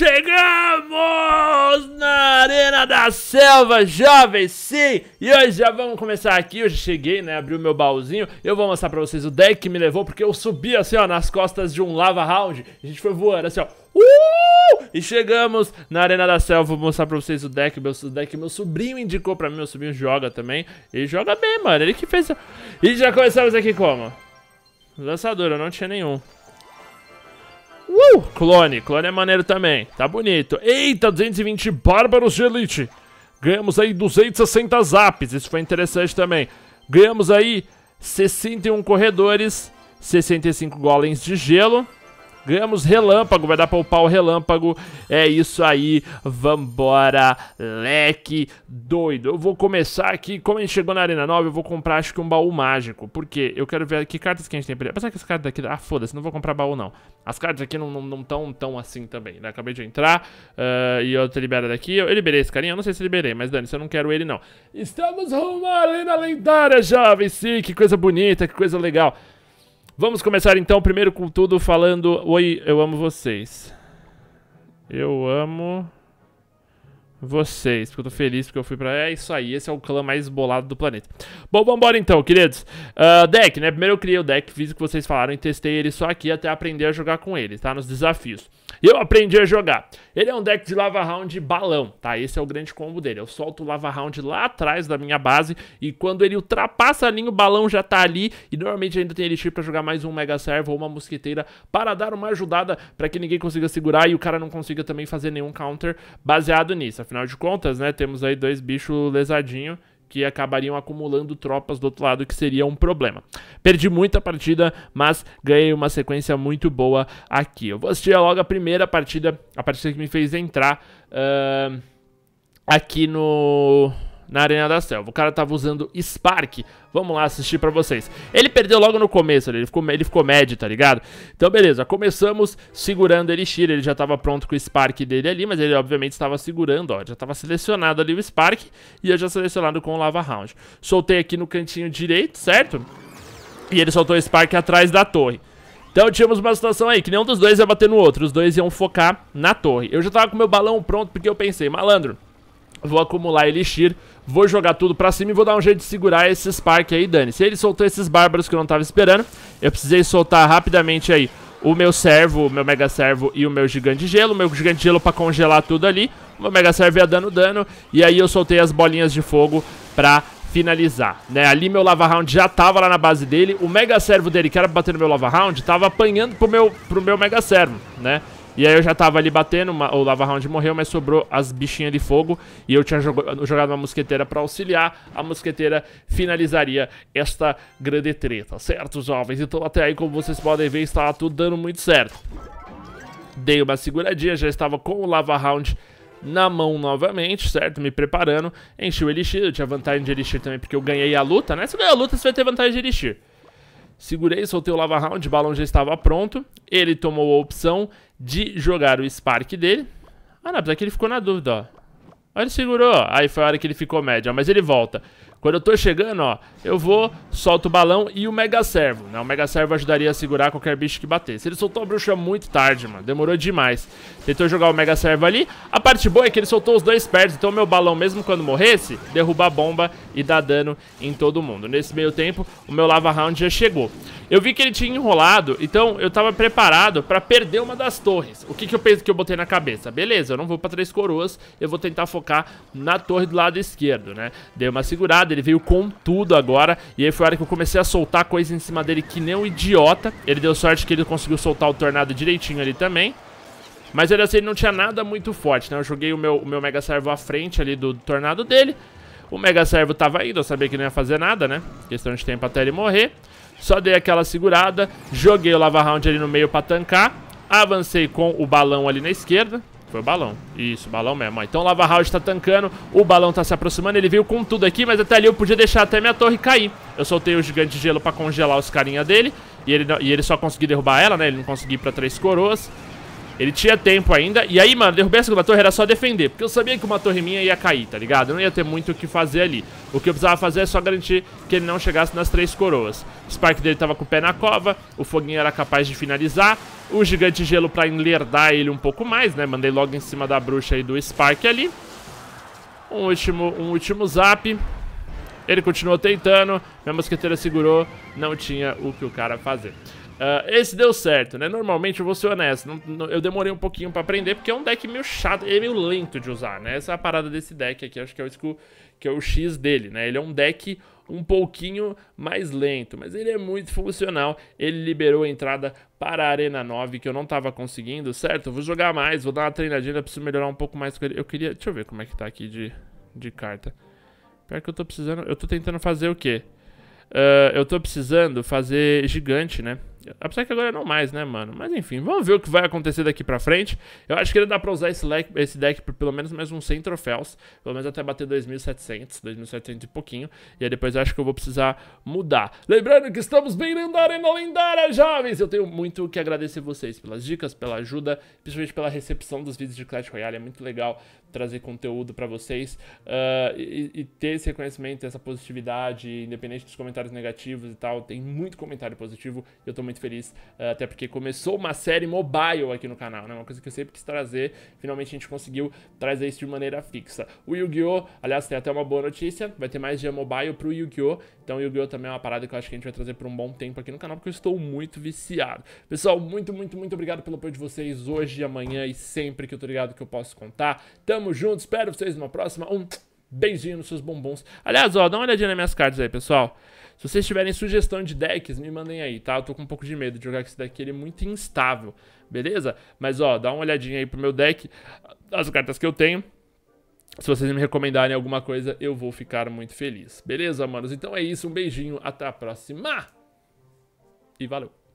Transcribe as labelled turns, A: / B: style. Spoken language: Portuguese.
A: Chegamos na Arena da Selva, jovens, sim! E hoje já vamos começar aqui, eu já cheguei, né, abri o meu baúzinho Eu vou mostrar pra vocês o deck que me levou, porque eu subi assim, ó, nas costas de um lava round A gente foi voando, assim, ó, uh! E chegamos na Arena da Selva, vou mostrar pra vocês o deck, meu, o deck meu sobrinho indicou pra mim, meu sobrinho joga também Ele joga bem, mano, ele que fez... E já começamos aqui como? Lançador, eu não tinha nenhum Uh! Clone. Clone é maneiro também. Tá bonito. Eita, 220 bárbaros de elite. Ganhamos aí 260 zaps. Isso foi interessante também. Ganhamos aí 61 corredores, 65 golems de gelo. Ganhamos relâmpago, vai dar pra upar o relâmpago. É isso aí, vambora, leque doido. Eu vou começar aqui, como a gente chegou na Arena 9, eu vou comprar acho que um baú mágico. porque Eu quero ver que cartas que a gente tem pra... Apesar que as cartas daqui... Ah, foda-se, não vou comprar baú não. As cartas aqui não, não, não tão, tão assim também, né? Acabei de entrar uh, e eu te libera daqui. Eu, eu, liberei esse carinha, eu não sei se liberei, mas dane-se, eu não quero ele não. Estamos rumo à Arena Lendária, jovem, sim, que coisa bonita, que coisa legal. Vamos começar então, primeiro com tudo, falando: Oi, eu amo vocês. Eu amo vocês, porque eu tô feliz porque eu fui pra... É isso aí, esse é o clã mais bolado do planeta. Bom, vambora então, queridos. Uh, deck, né? Primeiro eu criei o deck, fiz o que vocês falaram e testei ele só aqui até aprender a jogar com ele, tá? Nos desafios. E eu aprendi a jogar. Ele é um deck de lava round balão, tá? Esse é o grande combo dele. Eu solto o lava round lá atrás da minha base e quando ele ultrapassa a linha, o balão já tá ali e normalmente ainda tem elixir para jogar mais um mega servo ou uma mosqueteira para dar uma ajudada para que ninguém consiga segurar e o cara não consiga também fazer nenhum counter baseado nisso. Afinal de contas, né, temos aí dois bichos lesadinho que acabariam acumulando tropas do outro lado, que seria um problema. Perdi muita partida, mas ganhei uma sequência muito boa aqui. Eu vou assistir logo a primeira partida, a partida que me fez entrar uh, aqui no na Arena da Selva. O cara tava usando Spark. Vamos lá assistir pra vocês. Ele perdeu logo no começo, ele ficou, ele ficou médio, tá ligado? Então, beleza. Começamos segurando ele Elixir. Ele já tava pronto com o Spark dele ali, mas ele obviamente estava segurando, ó. Já tava selecionado ali o Spark e eu já selecionado com o Lava Round. Soltei aqui no cantinho direito, certo? E ele soltou o Spark atrás da torre. Então tínhamos uma situação aí, que nenhum dos dois ia bater no outro, os dois iam focar na torre. Eu já tava com meu balão pronto porque eu pensei, malandro, Vou acumular Elixir, vou jogar tudo pra cima e vou dar um jeito de segurar esse Spark aí, Dani. Se ele soltou esses Bárbaros que eu não tava esperando, eu precisei soltar rapidamente aí o meu servo, o meu mega servo e o meu gigante de gelo. O meu gigante de gelo pra congelar tudo ali. O meu mega servo ia dando dano. E aí eu soltei as bolinhas de fogo pra finalizar, né? Ali meu lava round já tava lá na base dele. O mega servo dele, que era pra bater no meu lava round, tava apanhando pro meu, pro meu mega servo, né? E aí eu já tava ali batendo, o Lava Round morreu, mas sobrou as bichinhas de fogo. E eu tinha jogado uma mosqueteira pra auxiliar. A mosqueteira finalizaria esta grande treta, certo, jovens? Então até aí, como vocês podem ver, estava tudo dando muito certo. Dei uma seguradinha, já estava com o Lava Round na mão novamente, certo? Me preparando. Enchi o Elixir, eu tinha vantagem de Elixir também, porque eu ganhei a luta, né? Se eu ganhar a luta, você vai ter vantagem de Elixir. Segurei, soltei o Lava Round, o balão já estava pronto. Ele tomou a opção de jogar o Spark dele. Ah, não, apesar que ele ficou na dúvida, ó. Olha, ele segurou. Aí foi a hora que ele ficou médio, ó, mas ele volta. Quando eu tô chegando, ó, eu vou, solto o balão e o Mega Servo, né? O Mega Servo ajudaria a segurar qualquer bicho que batesse. Ele soltou a bruxa muito tarde, mano. Demorou demais. Tentou jogar o Mega Servo ali. A parte boa é que ele soltou os dois perto, então meu balão, mesmo quando morresse, derruba a bomba e dá dano em todo mundo. Nesse meio tempo, o meu Lava Round já chegou. Eu vi que ele tinha enrolado, então eu tava preparado pra perder uma das torres. O que que eu penso que eu botei na cabeça? Beleza, eu não vou pra Três Coroas, eu vou tentar focar na torre do lado esquerdo, né? Dei uma segurada nada, ele veio com tudo agora. E aí foi a hora que eu comecei a soltar coisa em cima dele que nem um idiota. Ele deu sorte que ele conseguiu soltar o tornado direitinho ali também. Mas olha assim, ele não tinha nada muito forte, né? Eu joguei o meu, o meu Mega Servo à frente ali do, do tornado dele. O Mega Servo tava indo, eu sabia que não ia fazer nada, né? Questão de tempo até ele morrer. Só dei aquela segurada, joguei o Lava Round ali no meio pra tancar. Avancei com o balão ali na esquerda. Foi o balão. Isso, balão mesmo. Então o Lava House tá tancando, o balão tá se aproximando, ele veio com tudo aqui, mas até ali eu podia deixar até minha torre cair. Eu soltei o gigante de gelo pra congelar os carinha dele, e ele, e ele só conseguiu derrubar ela, né? Ele não conseguiu ir pra três coroas. Ele tinha tempo ainda. E aí, mano, derrubar a segunda torre era só defender. Porque eu sabia que uma torre minha ia cair, tá ligado? Eu não ia ter muito o que fazer ali. O que eu precisava fazer é só garantir que ele não chegasse nas três coroas. O Spark dele tava com o pé na cova. O foguinho era capaz de finalizar. O gigante gelo pra enlerdar ele um pouco mais, né? Mandei logo em cima da bruxa e do Spark ali. Um último, um último zap. Ele continuou tentando. Minha mosqueteira segurou. Não tinha o que o cara fazer. Uh, esse deu certo, né? Normalmente eu vou ser honesto, não, não, eu demorei um pouquinho pra aprender, porque é um deck meio chato, ele é meio lento de usar, né? Essa é a parada desse deck aqui, acho que é o, que é o X dele, né? Ele é um deck um pouquinho mais lento, mas ele é muito funcional. Ele liberou a entrada para a Arena 9, que eu não tava conseguindo, certo? Eu vou jogar mais, vou dar uma treinadinha, preciso melhorar um pouco mais com ele. Eu queria... Deixa eu ver como é que tá aqui de, de carta. Pior que eu tô precisando... Eu tô tentando fazer o quê? Uh, eu tô precisando fazer gigante, né? Apesar que agora não mais, né, mano? Mas enfim, vamos ver o que vai acontecer daqui pra frente. Eu acho que ele dá pra usar esse, leque, esse deck por pelo menos mais uns 100 troféus. Pelo menos até bater 2.700, 2.700 e pouquinho. E aí depois eu acho que eu vou precisar mudar. Lembrando que estamos bem na arena lendária, jovens! Eu tenho muito que agradecer vocês pelas dicas, pela ajuda, principalmente pela recepção dos vídeos de Clash Royale. É muito legal trazer conteúdo para vocês uh, e, e, ter esse reconhecimento, essa positividade, independente dos comentários negativos e tal, tem muito comentário positivo e eu tô muito feliz, uh, até porque começou uma série mobile aqui no canal, né? Uma coisa que eu sempre quis trazer, finalmente a gente conseguiu trazer isso de maneira fixa. O Yu-Gi-Oh! Aliás, tem até uma boa notícia, vai ter mais dia mobile pro Yu-Gi-Oh! Então Yu-Gi-Oh! também é uma parada que eu acho que a gente vai trazer por um bom tempo aqui no canal, porque eu estou muito viciado. Pessoal, muito, muito, muito obrigado pelo apoio de vocês hoje, amanhã e sempre que eu tô ligado que eu posso contar. Então, Tamo junto, espero vocês numa próxima. Um beijinho nos seus bombons. Aliás, ó, dá uma olhadinha nas minhas cartas aí, pessoal. Se vocês tiverem sugestão de decks, me mandem aí, tá? Eu tô com um pouco de medo de jogar com esse deck, ele é muito instável, beleza? Mas, ó, dá uma olhadinha aí pro meu deck, as cartas que eu tenho. Se vocês me recomendarem alguma coisa, eu vou ficar muito feliz. Beleza, manos? Então é isso, um beijinho, até a próxima! E valeu!